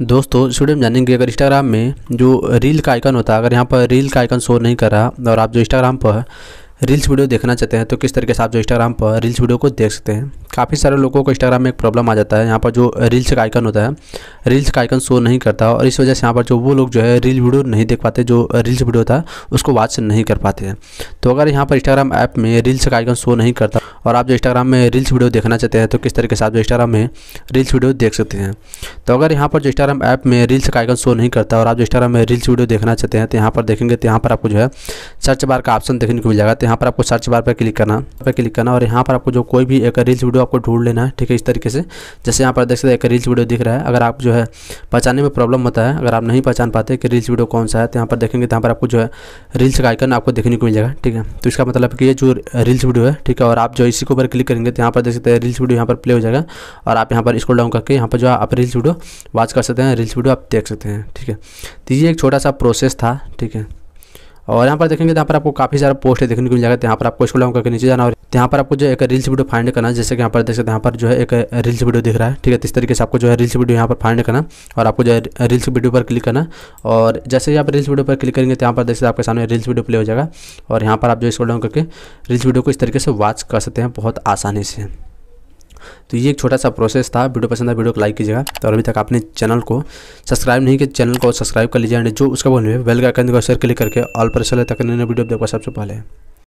दोस्तों स्टूडियो में जानेंगे अगर इंस्टाग्राम में जो रील का आइकन होता है अगर यहाँ पर रील का आइकन शो नहीं कर रहा और आप जो इंस्टाग्राम पर रील्स वीडियो देखना चाहते हैं तो किस तरीके से आप जो इंस्टाग्राम पर रील्स वीडियो को देख सकते हैं काफ़ी सारे लोगों को इंस्टाग्राम में एक प्रॉब्लम आ जाता है यहाँ पर जो रील्स का आइकन होता है रील्स का आइकन शो नहीं करता और इस वजह से यहाँ पर जो वो लोग जो है रील वीडियो नहीं देख पाते जो रील्स वीडियो होता है उसको वॉच नहीं कर पाते हैं तो अगर यहाँ पर इंस्टाग्राम ऐप में रील्स का आइकन शो नहीं करता और आप जो इंस्टाग्राम में रील्स वीडियो देखना चाहते हैं तो किस तरीके से आप जो इंस्टाग्राम में रील्स वीडियो देख सकते हैं तो अगर यहाँ पर जो इंस्टाग्राम ऐप में रील्स का आइकन शो नहीं करता और आप जो इंस्टाग्राम में रील्स वीडियो देखना चाहते हैं तो यहाँ पर देखेंगे तो यहाँ पर आपको जो है सर्च बार का ऑप्शन देखने को मिल जाएगा तो यहाँ पर आपको सर्च बार पर क्लिक करना पर क्लिक करना और यहाँ पर आपको जो कोई भी एक रील्स वीडियो आपको ढूंढ लेना है ठीक है इस तरीके से जैसे यहाँ पर देख सकते हैं एक रील्स वीडियो दिख रहा है अगर आप जो है पहचाने में प्रॉब्लम होता है अगर आप नहीं पहचान पाते कि रील्स वीडियो कौन सा है तो यहाँ पर देखेंगे तो यहाँ पर आपको जो है रील्स का आइकन आपको देखने को मिल जाएगा ठीक है तो इसका मतलब कि ये जो रील्स वीडियो है ठीक है और आप जो इसी के ऊपर क्लिक करेंगे तो यहाँ पर देख सकते हैं रील्स वीडियो यहाँ पर प्ले हो जाएगा और आप यहाँ पर इसको डाउन करके यहाँ पर जो आप रील्स वीडियो वॉच कर सकते हैं रील्स वीडियो आप देख सकते हैं ठीक है तो ये एक छोटा सा प्रोसेस था ठीक है और यहाँ पर देखेंगे तो यहाँ पर आपको काफी सारा पोस्ट देखने को मिल जाएगा तो यहाँ पर आपको स्कूल करके नीचे जाना और यहाँ पर आपको जो एक रील्स वीडियो फाइंड करना जैसे कि यहाँ पर देख सकते हैं यहाँ पर जो है एक रील्स वीडियो दिख रहा है ठीक है तो इस तरीके से आपको जो है रील्स वीडियो यहाँ पर फाइंड करना और आपको जो है रील्स वीडियो पर क्लिक करना और जैसे ही आप रील्स वीडियो पर क्लिक करेंगे तो यहाँ पर देख सकते आपके सामने रील्स वीडियो प्ले हो जाएगा और यहाँ पर आप जो स्कूल करके रील्स वीडियो को इस तरीके से वॉच कर सकते हैं बहुत आसानी से तो ये एक छोटा सा प्रोसेस था वीडियो पसंद था तो वीडियो को लाइक कीजिएगा और अभी तक आपने चैनल को सब्सक्राइब नहीं किया चैनल को सब्सक्राइब कर लीजिए एंड जो उसका बोलने वेल का आइकन को शेयर क्लिक करके ऑल पर सेलेक्ट करने वीडियो देखा सबसे पहले